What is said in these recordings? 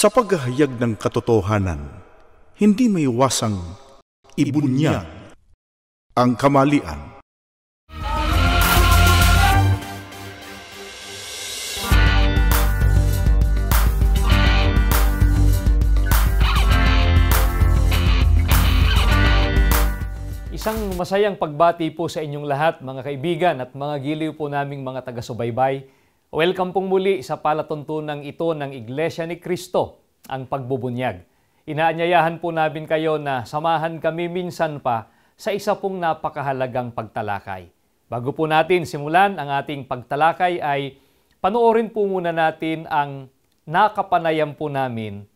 Sa paghahayag ng katotohanan, hindi may wasang ibunyag ang kamalian. Isang masayang pagbati po sa inyong lahat mga kaibigan at mga giliw po naming mga taga-subaybay Welcome pong muli sa palatuntunang ito ng Iglesia ni Kristo, ang pagbubunyag. Inaanyayahan po namin kayo na samahan kami minsan pa sa isa pong napakahalagang pagtalakay. Bago po natin simulan ang ating pagtalakay ay panoorin po muna natin ang nakapanayam po namin.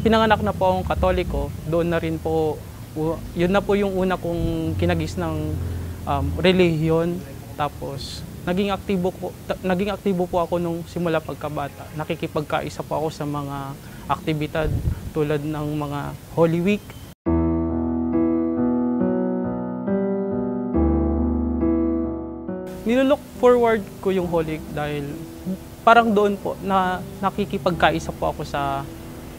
Pinanganak na po akong katoliko, doon na rin po, yun na po yung una kong kinagis ng um, relihiyon. Tapos Naging aktibo, ko naging aktibo po ako nung simula pagkabata. Nakikipagkaisa po ako sa mga aktibidad tulad ng mga Holy Week, Nilook forward ko yung Holy Week dahil parang doon po na nakikipagkaisa po ako sa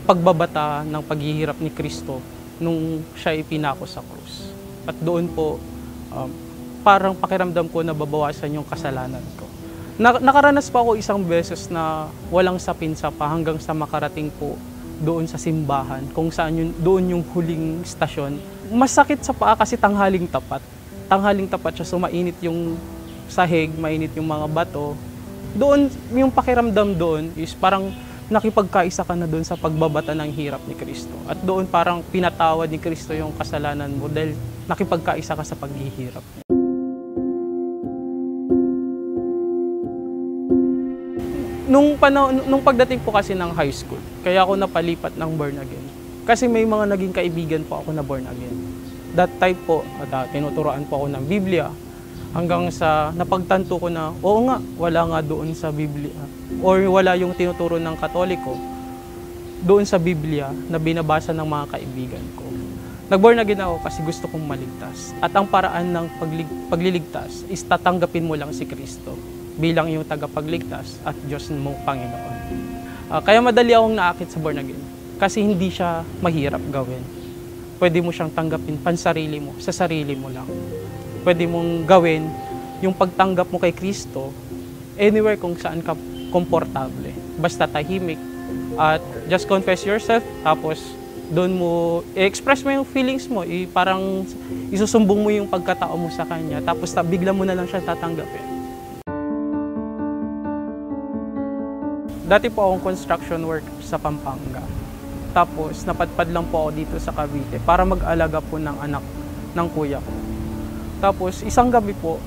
pagbabata ng paghihirap ni Kristo nung siya ipinako sa krus. At doon po um, parang pakiramdam ko nababawasan yung kasalanan ko. Na, nakaranas pa ako isang beses na walang sapin sa pa hanggang sa makarating po doon sa simbahan kung saan yun, doon yung huling stasyon. Masakit sa paa kasi tanghaling tapat. Tanghaling tapat siya so mainit yung sahig, mainit yung mga bato. Doon, yung pakiramdam doon is parang nakipagkaisa ka na doon sa pagbabata ng hirap ni Kristo. At doon parang pinatawad ni Kristo yung kasalanan mo dahil nakipagkaisa ka sa paghihirap. nung, panahon, nung pagdating po kasi ng high school, kaya ako napalipat ng born again. Kasi may mga naging kaibigan po ako na born again. That type po, at, uh, tinuturoan po ako ng Biblia, hanggang sa napagtanto ko na, oo nga, wala nga doon sa Biblia, or wala yung tinuturo ng Katoliko, doon sa Biblia na binabasa ng mga kaibigan ko. Nagborn again ako kasi gusto kong maligtas. At ang paraan ng paglig- pagliligtas is tatanggapin mo lang si Kristo bilang iyong tagapagligtas at Diyos mong Panginoon. Uh, kaya madali akong naakit sa born again kasi hindi siya mahirap gawin. Pwede mo siyang tanggapin pansarili mo, sa sarili mo lang. Pwede mong gawin yung pagtanggap mo kay Kristo anywhere kung saan ka komportable. Basta tahimik at just confess yourself tapos doon mo express mo yung feelings mo, i parang isusumbong mo yung pagkatao mo sa kanya tapos bigla mo na lang siya tatanggapin. Dati po akong construction work sa Pampanga. Tapos, napadpad lang po ako dito sa Cavite para mag-alaga po ng anak ng kuya ko. Tapos, isang gabi po,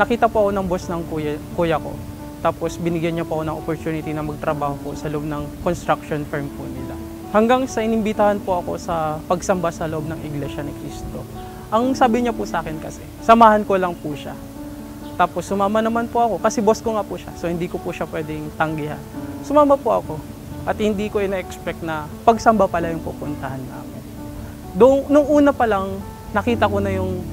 nakita po ako ng boss ng kuya, kuya ko. Tapos, binigyan niya po ako ng opportunity na magtrabaho po sa loob ng construction firm po nila. Hanggang sa inimbitahan po ako sa pagsamba sa loob ng Iglesia ni Cristo. Ang sabi niya po sa akin kasi, samahan ko lang po siya. Tapos sumama naman po ako kasi boss ko nga po siya. So hindi ko po siya pwedeng tanggihan. Sumama po ako at hindi ko ina-expect na pagsamba pala yung pupuntahan namin. Doon, nung una pa lang, nakita ko na yung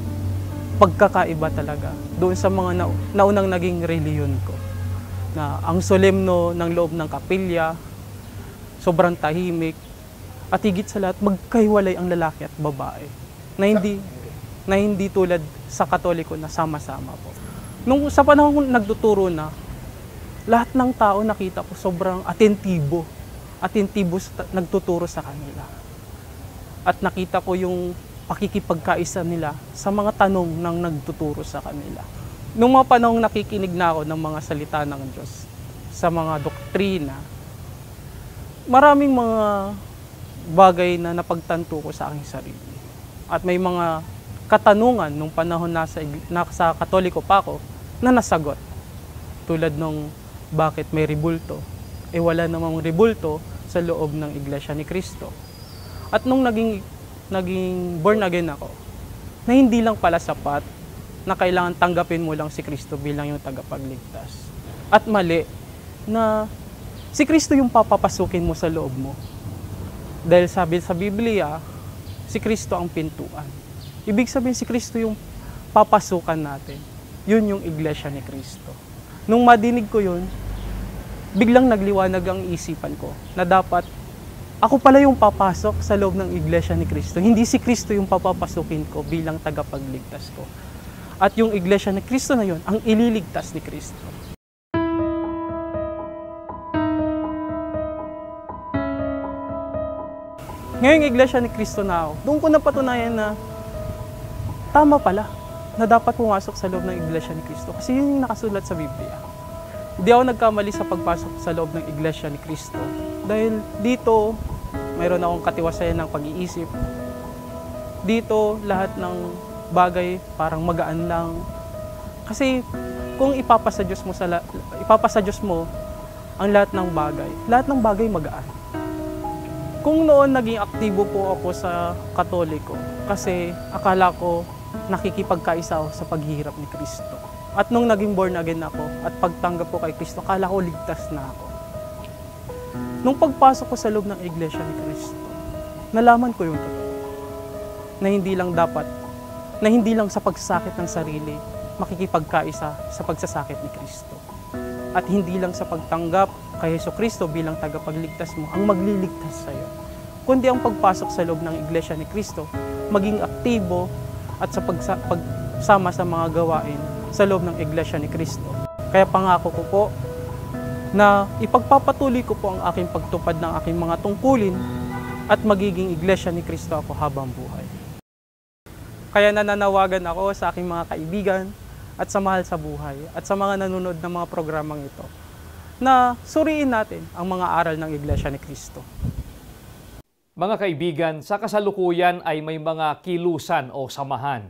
pagkakaiba talaga doon sa mga na, naunang naging reliyon ko. Na ang solemno ng loob ng kapilya, sobrang tahimik, at higit sa lahat, magkahiwalay ang lalaki at babae. Na hindi, na hindi tulad sa katoliko na sama-sama po. Nung sa panahon kung nagtuturo na, lahat ng tao nakita ko sobrang atentibo. Atentibo sa, nagtuturo sa kanila. At nakita ko yung pakikipagkaisa nila sa mga tanong ng nagtuturo sa kanila. Nung mga panahon nakikinig na ako ng mga salita ng Diyos sa mga doktrina, maraming mga bagay na napagtanto ko sa aking sarili. At may mga katanungan nung panahon nasa, nasa katoliko pa ako, na nasagot. Tulad nung bakit may ribulto. E wala namang ribulto sa loob ng iglesia ni Kristo. At nung naging, naging born again ako, na hindi lang pala sapat na kailangan tanggapin mo lang si Kristo bilang yung tagapagligtas. At mali na si Kristo yung papapasukin mo sa loob mo. Dahil sabi sa Biblia, si Kristo ang pintuan. Ibig sabihin si Kristo yung papasukan natin yun yung Iglesia ni Kristo. Nung madinig ko yun, biglang nagliwanag ang isipan ko na dapat ako pala yung papasok sa loob ng Iglesia ni Kristo. Hindi si Kristo yung papapasukin ko bilang tagapagligtas ko. At yung Iglesia ni Kristo na yon ang ililigtas ni Kristo. ngayong iglesia ni Kristo na ako, doon ko napatunayan na tama pala na dapat pumasok sa loob ng Iglesia ni Kristo. Kasi yun yung nakasulat sa Biblia. Hindi ako nagkamali sa pagpasok sa loob ng Iglesia ni Kristo. Dahil dito, mayroon akong katiwasayan ng pag-iisip. Dito, lahat ng bagay parang magaan lang. Kasi kung ipapasa Diyos mo sa la- ipapasa Diyos mo ang lahat ng bagay, lahat ng bagay magaan. Kung noon naging aktibo po ako sa Katoliko kasi akala ko nakikipagkaisa ako sa paghihirap ni Kristo. At nung naging born again ako at pagtanggap ko kay Kristo, kala ko ligtas na ako. Nung pagpasok ko sa loob ng iglesia ni Kristo, nalaman ko yung totoo. Na hindi lang dapat, na hindi lang sa pagsakit ng sarili, makikipagkaisa sa pagsasakit ni Kristo. At hindi lang sa pagtanggap kay Heso Kristo bilang tagapagligtas mo ang magliligtas sa iyo, kundi ang pagpasok sa loob ng iglesia ni Kristo, maging aktibo at sa pagsa- pagsama sa mga gawain sa loob ng Iglesia ni Kristo. Kaya pangako ko po na ipagpapatuloy ko po ang aking pagtupad ng aking mga tungkulin at magiging Iglesia ni Kristo ako habang buhay. Kaya nananawagan ako sa aking mga kaibigan at sa mahal sa buhay at sa mga nanonood ng mga programang ito na suriin natin ang mga aral ng Iglesia ni Kristo. Mga kaibigan, sa kasalukuyan ay may mga kilusan o samahan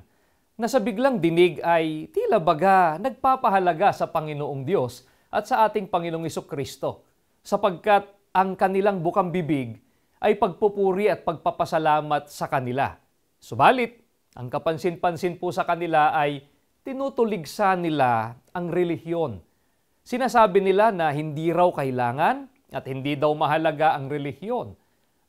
na sa biglang dinig ay tila baga nagpapahalaga sa Panginoong Diyos at sa ating Panginoong Iso Kristo sapagkat ang kanilang bukang bibig ay pagpupuri at pagpapasalamat sa kanila. Subalit, ang kapansin-pansin po sa kanila ay tinutuligsa nila ang relihiyon. Sinasabi nila na hindi raw kailangan at hindi daw mahalaga ang relihiyon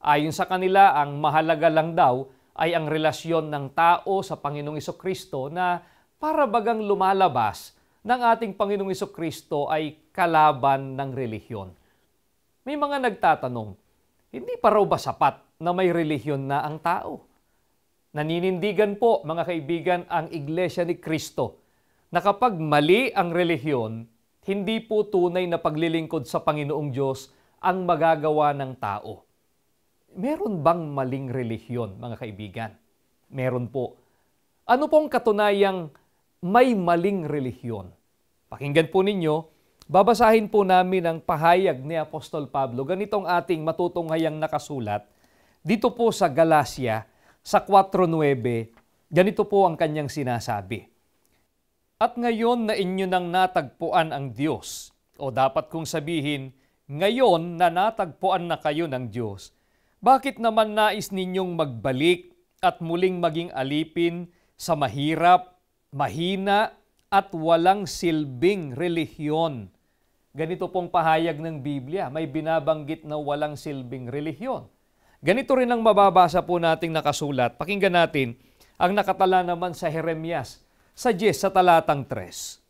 Ayon sa kanila, ang mahalaga lang daw ay ang relasyon ng tao sa Panginoong Kristo na para bagang lumalabas ng ating Panginoong Kristo ay kalaban ng relihiyon. May mga nagtatanong, hindi pa raw ba sapat na may relihiyon na ang tao? Naninindigan po, mga kaibigan, ang Iglesia ni Kristo na kapag mali ang relihiyon, hindi po tunay na paglilingkod sa Panginoong Diyos ang magagawa ng tao meron bang maling relihiyon, mga kaibigan? Meron po. Ano pong katunayang may maling relihiyon? Pakinggan po ninyo, babasahin po namin ang pahayag ni Apostol Pablo. Ganitong ating matutunghayang nakasulat dito po sa Galacia sa 4.9, ganito po ang kanyang sinasabi. At ngayon na inyo nang natagpuan ang Diyos, o dapat kong sabihin, ngayon na natagpuan na kayo ng Diyos, bakit naman nais ninyong magbalik at muling maging alipin sa mahirap, mahina at walang silbing relihiyon? Ganito pong pahayag ng Biblia, may binabanggit na walang silbing relihiyon. Ganito rin ang mababasa po nating nakasulat. Pakinggan natin ang nakatala naman sa Jeremias sa 10 sa talatang 3.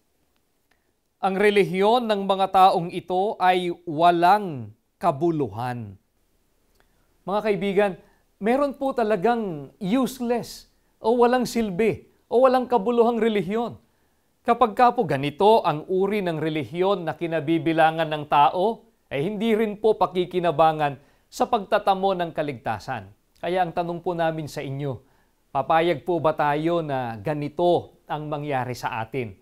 Ang relihiyon ng mga taong ito ay walang kabuluhan mga kaibigan, meron po talagang useless o walang silbi o walang kabuluhang relihiyon. Kapag ka po ganito ang uri ng relihiyon na kinabibilangan ng tao, ay eh hindi rin po pakikinabangan sa pagtatamo ng kaligtasan. Kaya ang tanong po namin sa inyo, papayag po ba tayo na ganito ang mangyari sa atin?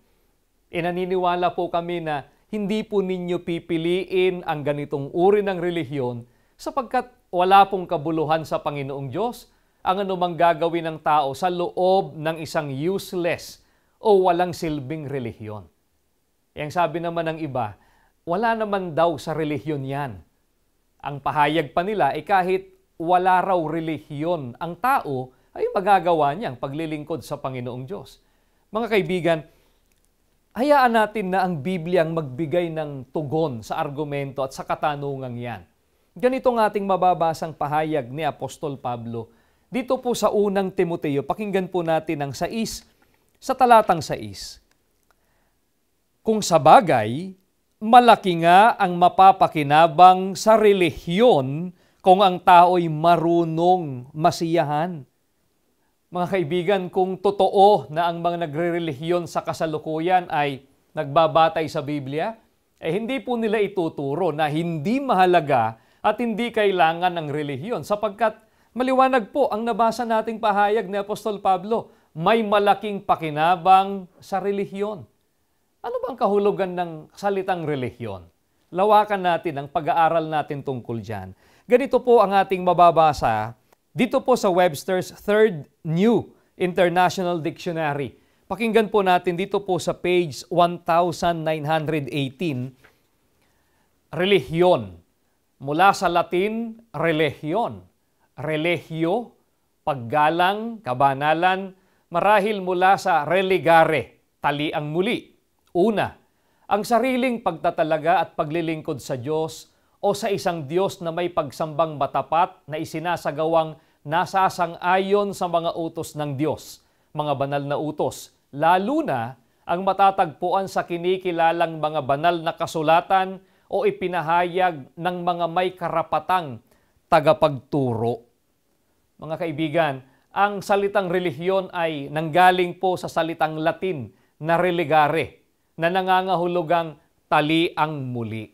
Inaniniwala eh, po kami na hindi po ninyo pipiliin ang ganitong uri ng relihiyon sapagkat wala pong kabuluhan sa Panginoong Diyos ang anumang gagawin ng tao sa loob ng isang useless o walang silbing relihiyon. Yang eh, sabi naman ng iba, wala naman daw sa relihiyon yan. Ang pahayag pa nila ay eh, kahit wala raw relihiyon ang tao ay magagawa niyang paglilingkod sa Panginoong Diyos. Mga kaibigan, hayaan natin na ang Biblia ang magbigay ng tugon sa argumento at sa katanungang yan. Ganito ng ating mababasang pahayag ni Apostol Pablo. Dito po sa unang Timoteo, pakinggan po natin ang 6, sa talatang 6. Kung sa bagay, malaki nga ang mapapakinabang sa relihiyon kung ang tao'y marunong masiyahan. Mga kaibigan, kung totoo na ang mga nagre-relihiyon sa kasalukuyan ay nagbabatay sa Biblia, eh hindi po nila ituturo na hindi mahalaga at hindi kailangan ng relihiyon sapagkat maliwanag po ang nabasa nating pahayag ni Apostol Pablo, may malaking pakinabang sa relihiyon. Ano bang kahulugan ng salitang relihiyon? Lawakan natin ang pag-aaral natin tungkol dyan. Ganito po ang ating mababasa dito po sa Webster's Third New International Dictionary. Pakinggan po natin dito po sa page 1918, relihiyon mula sa Latin, religion. religio, paggalang, kabanalan, marahil mula sa religare, tali ang muli. Una, ang sariling pagtatalaga at paglilingkod sa Diyos o sa isang Diyos na may pagsambang matapat na isinasagawang nasasang-ayon sa mga utos ng Diyos, mga banal na utos, lalo na ang matatagpuan sa kinikilalang mga banal na kasulatan o ipinahayag ng mga may karapatang tagapagturo. Mga kaibigan, ang salitang relihiyon ay nanggaling po sa salitang Latin na religare na nangangahulugang tali ang muli.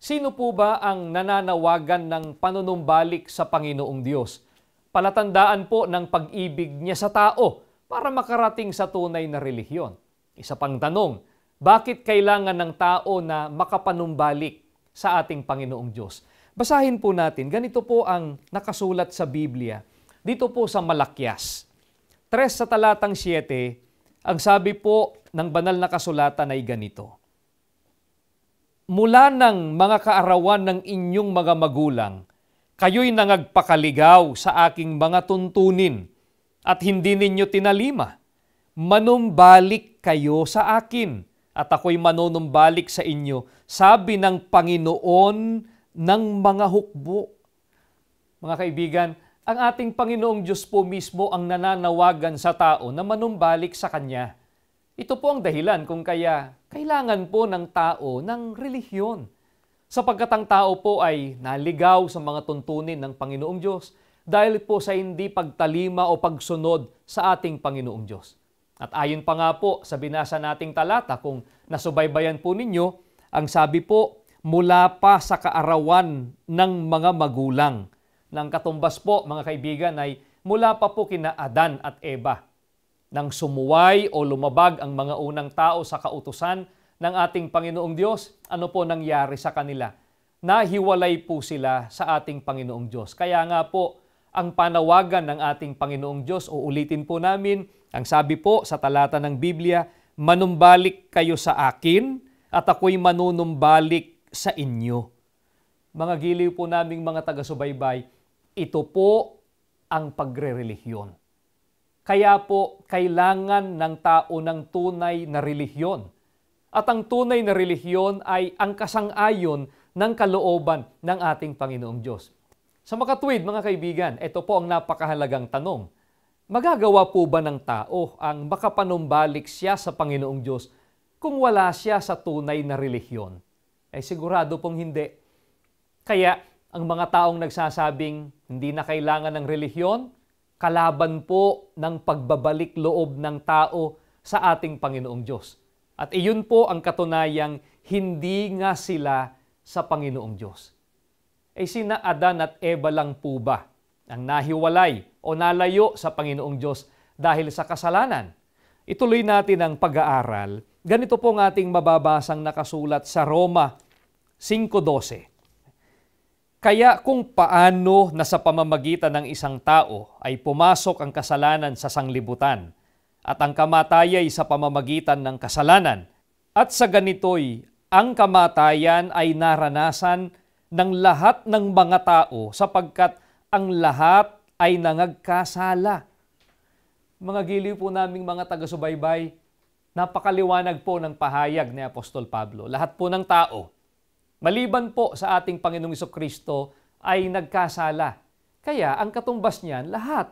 Sino po ba ang nananawagan ng panunumbalik sa Panginoong Diyos? Palatandaan po ng pag-ibig niya sa tao para makarating sa tunay na relihiyon. Isa pang tanong, bakit kailangan ng tao na makapanumbalik sa ating Panginoong Diyos? Basahin po natin, ganito po ang nakasulat sa Biblia. Dito po sa Malakyas. 3 sa talatang 7, ang sabi po ng banal na kasulatan ay ganito. Mula ng mga kaarawan ng inyong mga magulang, kayo'y nangagpakaligaw sa aking mga tuntunin at hindi ninyo tinalima. Manumbalik kayo sa akin at ako'y manunumbalik sa inyo, sabi ng Panginoon ng mga hukbo. Mga kaibigan, ang ating Panginoong Diyos po mismo ang nananawagan sa tao na manumbalik sa Kanya. Ito po ang dahilan kung kaya kailangan po ng tao ng relihiyon. Sapagkat ang tao po ay naligaw sa mga tuntunin ng Panginoong Diyos dahil po sa hindi pagtalima o pagsunod sa ating Panginoong Diyos. At ayon pa nga po sa binasa nating talata, kung nasubaybayan po ninyo, ang sabi po, mula pa sa kaarawan ng mga magulang. Nang katumbas po, mga kaibigan, ay mula pa po kina Adan at Eva. Nang sumuway o lumabag ang mga unang tao sa kautusan ng ating Panginoong Diyos, ano po nangyari sa kanila? Nahiwalay po sila sa ating Panginoong Diyos. Kaya nga po, ang panawagan ng ating Panginoong Diyos. O ulitin po namin, ang sabi po sa talata ng Biblia, manumbalik kayo sa akin at ako'y manunumbalik sa inyo. Mga giliw po naming mga taga-subaybay, ito po ang pagre-relihiyon. Kaya po, kailangan ng tao ng tunay na relihiyon. At ang tunay na relihiyon ay ang kasang-ayon ng kalooban ng ating Panginoong Diyos. Sa makatwid, mga kaibigan, ito po ang napakahalagang tanong. Magagawa po ba ng tao ang makapanumbalik siya sa Panginoong Diyos kung wala siya sa tunay na relihiyon? Eh sigurado pong hindi. Kaya ang mga taong nagsasabing hindi na kailangan ng relihiyon, kalaban po ng pagbabalik loob ng tao sa ating Panginoong Diyos. At iyon po ang katunayang hindi nga sila sa Panginoong Diyos ay eh sina Adan at Eva lang po ba ang nahiwalay o nalayo sa Panginoong Diyos dahil sa kasalanan? Ituloy natin ang pag-aaral. Ganito po ang ating mababasang nakasulat sa Roma 5.12. Kaya kung paano na sa pamamagitan ng isang tao ay pumasok ang kasalanan sa sanglibutan at ang kamatayay sa pamamagitan ng kasalanan, at sa ganito'y ang kamatayan ay naranasan ng lahat ng mga tao sapagkat ang lahat ay nangagkasala. Mga giliw po naming mga taga-subaybay, napakaliwanag po ng pahayag ni Apostol Pablo. Lahat po ng tao, maliban po sa ating Panginoong Kristo, ay nagkasala. Kaya ang katumbas niyan, lahat,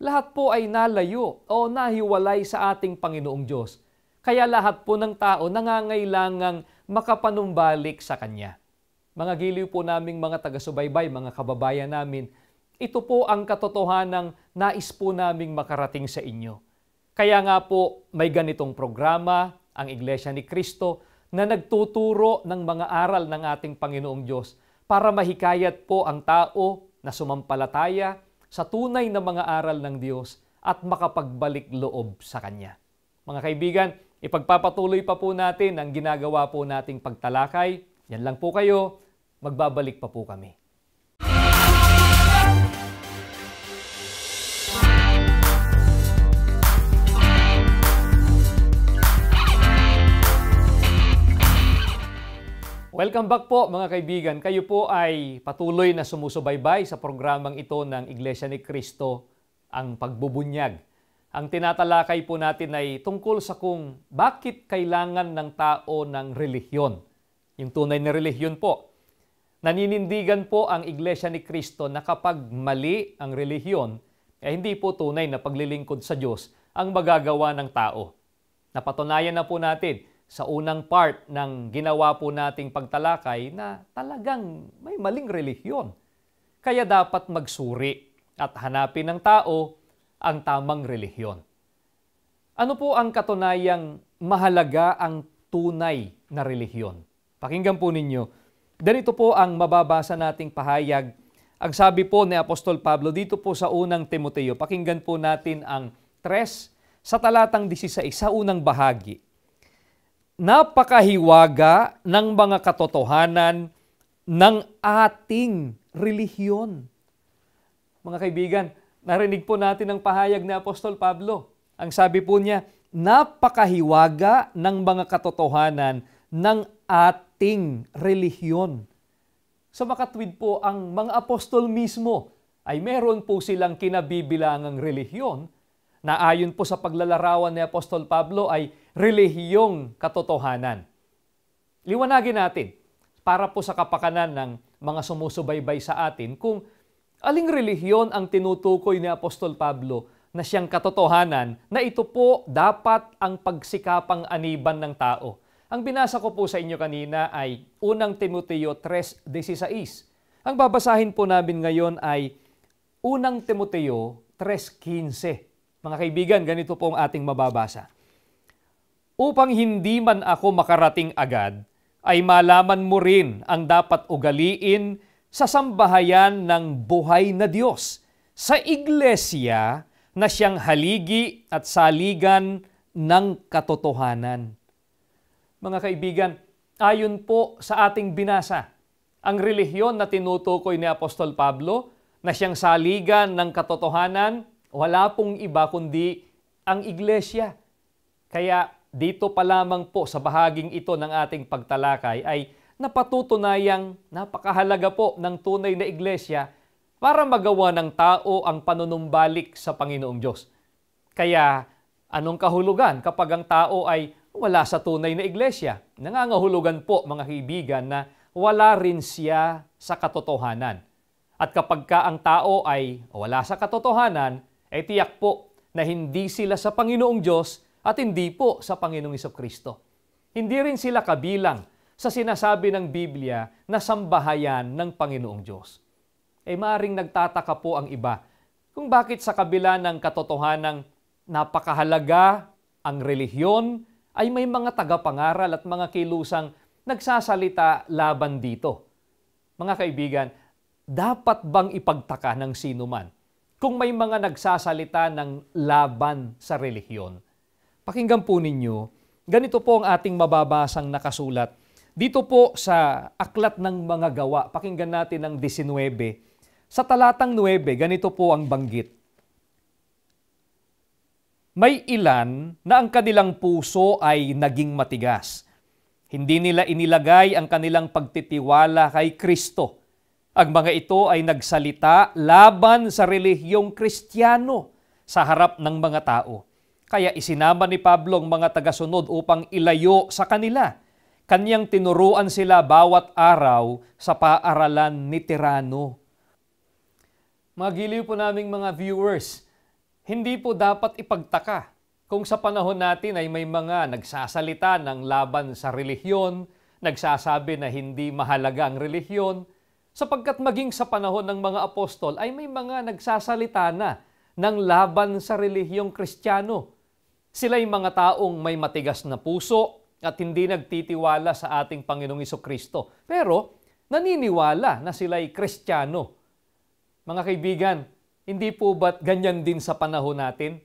lahat po ay nalayo o nahiwalay sa ating Panginoong Diyos. Kaya lahat po ng tao nangangailangang makapanumbalik sa Kanya mga giliw po naming mga taga-subaybay, mga kababayan namin, ito po ang katotohanang nais po naming makarating sa inyo. Kaya nga po may ganitong programa, ang Iglesia ni Kristo, na nagtuturo ng mga aral ng ating Panginoong Diyos para mahikayat po ang tao na sumampalataya sa tunay na mga aral ng Diyos at makapagbalik loob sa Kanya. Mga kaibigan, ipagpapatuloy pa po natin ang ginagawa po nating pagtalakay. Yan lang po kayo Magbabalik pa po kami. Welcome back po mga kaibigan. Kayo po ay patuloy na sumusubaybay sa programang ito ng Iglesia ni Cristo, ang pagbubunyag. Ang tinatalakay po natin ay tungkol sa kung bakit kailangan ng tao ng relihiyon. Yung tunay na relihiyon po. Naninindigan po ang Iglesia ni Kristo na kapag mali ang relihiyon, eh hindi po tunay na paglilingkod sa Diyos ang magagawa ng tao. Napatunayan na po natin sa unang part ng ginawa po nating pagtalakay na talagang may maling relihiyon. Kaya dapat magsuri at hanapin ng tao ang tamang relihiyon. Ano po ang katunayang mahalaga ang tunay na relihiyon? Pakinggan po ninyo Ganito po ang mababasa nating pahayag. Ang sabi po ni Apostol Pablo dito po sa unang Timoteo, pakinggan po natin ang 3 sa talatang 16 sa unang bahagi. Napakahiwaga ng mga katotohanan ng ating relihiyon. Mga kaibigan, narinig po natin ang pahayag ni Apostol Pablo. Ang sabi po niya, napakahiwaga ng mga katotohanan ng ating relihiyon. Sa makatwid po, ang mga apostol mismo ay meron po silang kinabibilangang relihiyon na ayon po sa paglalarawan ni Apostol Pablo ay relihiyong katotohanan. Liwanagin natin para po sa kapakanan ng mga sumusubaybay sa atin kung aling relihiyon ang tinutukoy ni Apostol Pablo na siyang katotohanan na ito po dapat ang pagsikapang aniban ng tao. Ang binasa ko po sa inyo kanina ay Unang Timoteo 3.16. Ang babasahin po namin ngayon ay Unang Timoteo 3.15. Mga kaibigan, ganito po ang ating mababasa. Upang hindi man ako makarating agad, ay malaman mo rin ang dapat ugaliin sa sambahayan ng buhay na Diyos, sa iglesia na siyang haligi at saligan ng katotohanan. Mga kaibigan, ayon po sa ating binasa, ang relihiyon na tinutukoy ni Apostol Pablo na siyang saligan ng katotohanan, wala pong iba kundi ang iglesia. Kaya dito pa lamang po sa bahaging ito ng ating pagtalakay ay napatutunayang napakahalaga po ng tunay na iglesia para magawa ng tao ang panunumbalik sa Panginoong Diyos. Kaya anong kahulugan kapag ang tao ay wala sa tunay na iglesia. Nangangahulugan po mga kaibigan na wala rin siya sa katotohanan. At kapag ka ang tao ay wala sa katotohanan, ay eh, tiyak po na hindi sila sa Panginoong Diyos at hindi po sa Panginoong Kristo. Hindi rin sila kabilang sa sinasabi ng Biblia na sambahayan ng Panginoong Diyos. Ay eh, maring nagtataka po ang iba kung bakit sa kabila ng katotohanang napakahalaga ang relihiyon ay may mga tagapangaral at mga kilusang nagsasalita laban dito. Mga kaibigan, dapat bang ipagtaka ng sinuman kung may mga nagsasalita ng laban sa relihiyon? Pakinggan po ninyo, ganito po ang ating mababasang nakasulat dito po sa Aklat ng Mga Gawa, pakinggan natin ang 19. Sa talatang 9, ganito po ang banggit may ilan na ang kanilang puso ay naging matigas. Hindi nila inilagay ang kanilang pagtitiwala kay Kristo. Ang mga ito ay nagsalita laban sa relihiyong Kristiyano sa harap ng mga tao. Kaya isinama ni Pablo ang mga tagasunod upang ilayo sa kanila. Kanyang tinuruan sila bawat araw sa paaralan ni Tirano. Mga giliw po naming mga viewers, hindi po dapat ipagtaka kung sa panahon natin ay may mga nagsasalita ng laban sa relihiyon, nagsasabi na hindi mahalaga ang relihiyon, sapagkat maging sa panahon ng mga apostol ay may mga nagsasalita na ng laban sa relihiyong kristyano. Sila'y mga taong may matigas na puso at hindi nagtitiwala sa ating Panginoong Iso Kristo. Pero naniniwala na sila'y kristyano. Mga kaibigan, hindi po ba't ganyan din sa panahon natin?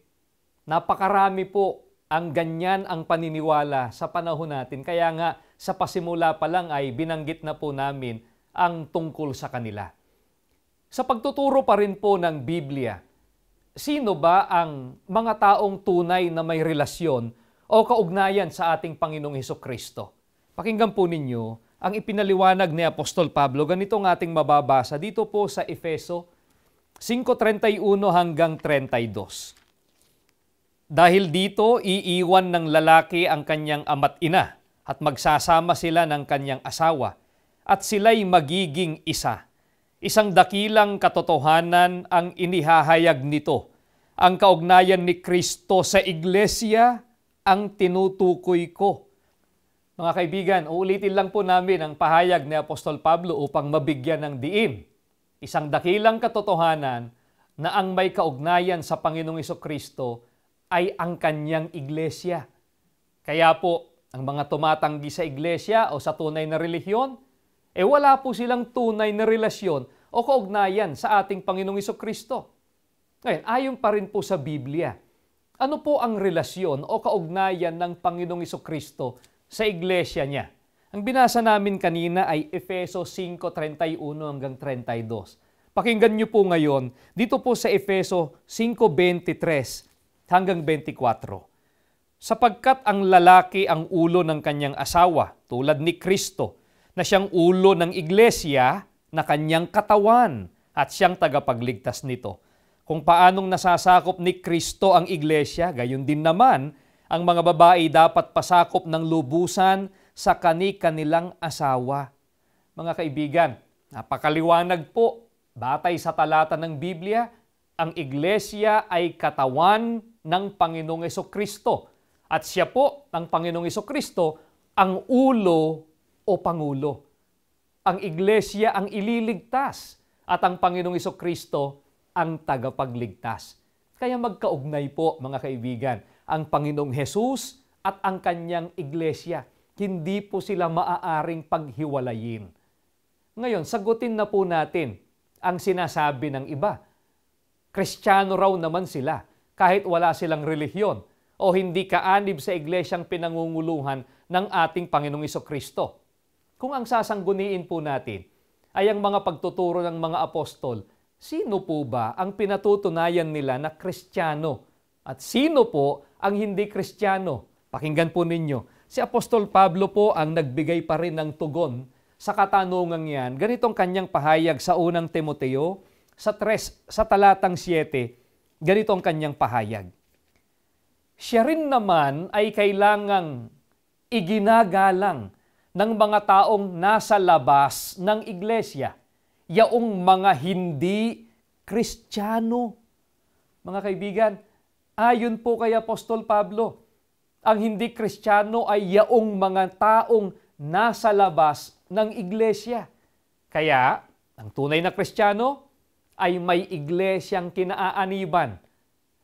Napakarami po ang ganyan ang paniniwala sa panahon natin. Kaya nga sa pasimula pa lang ay binanggit na po namin ang tungkol sa kanila. Sa pagtuturo pa rin po ng Biblia, sino ba ang mga taong tunay na may relasyon o kaugnayan sa ating Panginoong Heso Kristo? Pakinggan po ninyo ang ipinaliwanag ni Apostol Pablo. Ganito ang ating mababasa dito po sa Efeso 5.31 hanggang 32. Dahil dito, iiwan ng lalaki ang kanyang ama't ina at magsasama sila ng kanyang asawa at sila'y magiging isa. Isang dakilang katotohanan ang inihahayag nito. Ang kaugnayan ni Kristo sa iglesia ang tinutukoy ko. Mga kaibigan, uulitin lang po namin ang pahayag ni Apostol Pablo upang mabigyan ng diin Isang dakilang katotohanan na ang may kaugnayan sa Panginoong Kristo ay ang kanyang iglesia. Kaya po, ang mga tumatanggi sa iglesia o sa tunay na relihiyon, eh wala po silang tunay na relasyon o kaugnayan sa ating Panginoong Kristo. Ngayon, ayon pa rin po sa Biblia, ano po ang relasyon o kaugnayan ng Panginoong Kristo sa iglesia niya? Ang binasa namin kanina ay Efeso 5.31 hanggang 32. Pakinggan niyo po ngayon dito po sa Efeso 5.23 hanggang 24. Sapagkat ang lalaki ang ulo ng kanyang asawa, tulad ni Kristo, na siyang ulo ng iglesia na kanyang katawan at siyang tagapagligtas nito. Kung paanong nasasakop ni Kristo ang iglesia, gayon din naman ang mga babae dapat pasakop ng lubusan sa kani-kanilang asawa. Mga kaibigan, napakaliwanag po, batay sa talata ng Biblia, ang iglesia ay katawan ng Panginoong Kristo. At siya po, ang Panginoong Kristo, ang ulo o pangulo. Ang iglesia ang ililigtas at ang Panginoong Kristo ang tagapagligtas. Kaya magkaugnay po mga kaibigan ang Panginoong Hesus at ang kanyang iglesia hindi po sila maaaring paghiwalayin. Ngayon, sagutin na po natin ang sinasabi ng iba. Kristiyano raw naman sila kahit wala silang relihiyon o hindi kaanib sa iglesyang pinangunguluhan ng ating Panginoong Iso Kristo. Kung ang sasangguniin po natin ay ang mga pagtuturo ng mga apostol, sino po ba ang pinatutunayan nila na Kristiyano? At sino po ang hindi Kristiyano? Pakinggan po ninyo Si Apostol Pablo po ang nagbigay pa rin ng tugon sa katanungang yan. Ganitong kanyang pahayag sa unang Timoteo, sa, tres, sa talatang 7, ganito ang kanyang pahayag. Siya rin naman ay kailangang iginagalang ng mga taong nasa labas ng iglesia, yaong mga hindi Kristiyano. Mga kaibigan, ayon po kay Apostol Pablo, ang hindi kristyano ay yaong mga taong nasa labas ng iglesia. Kaya, ang tunay na kristyano ay may iglesyang kinaaaniban.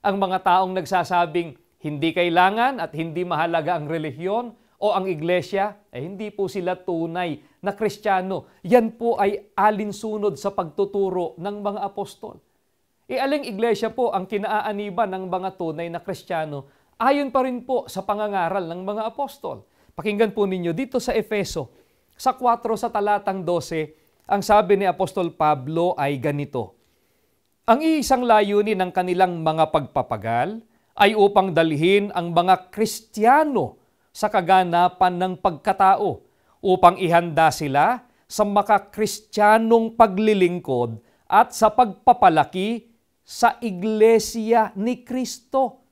Ang mga taong nagsasabing hindi kailangan at hindi mahalaga ang relihiyon o ang iglesia, eh hindi po sila tunay na kristyano. Yan po ay alinsunod sa pagtuturo ng mga apostol. Ialing eh, aling iglesia po ang kinaaaniban ng mga tunay na kristyano ayon pa rin po sa pangangaral ng mga apostol. Pakinggan po ninyo dito sa Efeso, sa 4 sa talatang 12, ang sabi ni Apostol Pablo ay ganito, Ang iisang layunin ng kanilang mga pagpapagal ay upang dalhin ang mga Kristiyano sa kaganapan ng pagkatao upang ihanda sila sa makakristyanong paglilingkod at sa pagpapalaki sa iglesia ni Kristo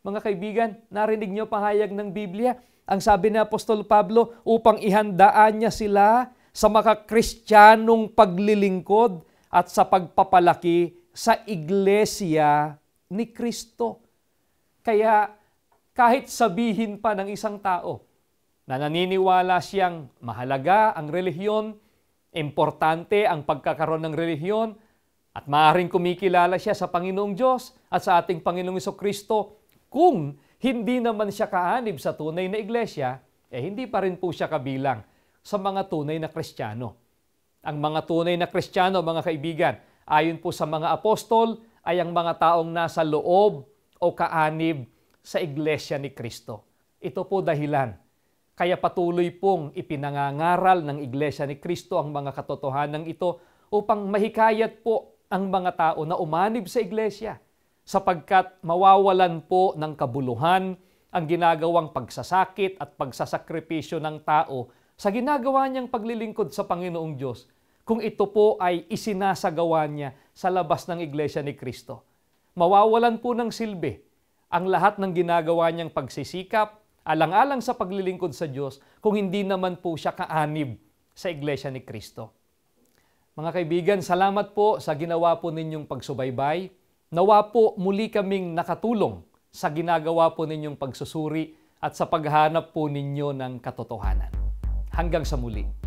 mga kaibigan, narinig niyo pahayag ng Biblia. Ang sabi ni Apostol Pablo, upang ihandaan niya sila sa makakristyanong paglilingkod at sa pagpapalaki sa iglesia ni Kristo. Kaya kahit sabihin pa ng isang tao na naniniwala siyang mahalaga ang relihiyon, importante ang pagkakaroon ng relihiyon, at maaaring kumikilala siya sa Panginoong Diyos at sa ating Panginoong Kristo, kung hindi naman siya kaanib sa tunay na iglesia, eh hindi pa rin po siya kabilang sa mga tunay na kristyano. Ang mga tunay na kristyano, mga kaibigan, ayon po sa mga apostol, ay ang mga taong nasa loob o kaanib sa iglesia ni Kristo. Ito po dahilan. Kaya patuloy pong ipinangangaral ng iglesia ni Kristo ang mga katotohanan ito upang mahikayat po ang mga tao na umanib sa iglesia sapagkat mawawalan po ng kabuluhan ang ginagawang pagsasakit at pagsasakripisyo ng tao sa ginagawa niyang paglilingkod sa Panginoong Diyos kung ito po ay isinasagawa niya sa labas ng Iglesia ni Kristo. Mawawalan po ng silbi ang lahat ng ginagawa niyang pagsisikap alang-alang sa paglilingkod sa Diyos kung hindi naman po siya kaanib sa Iglesia ni Kristo. Mga kaibigan, salamat po sa ginawa po ninyong pagsubaybay. Nawa po muli kaming nakatulong sa ginagawa po ninyong pagsusuri at sa paghanap po ninyo ng katotohanan. Hanggang sa muli.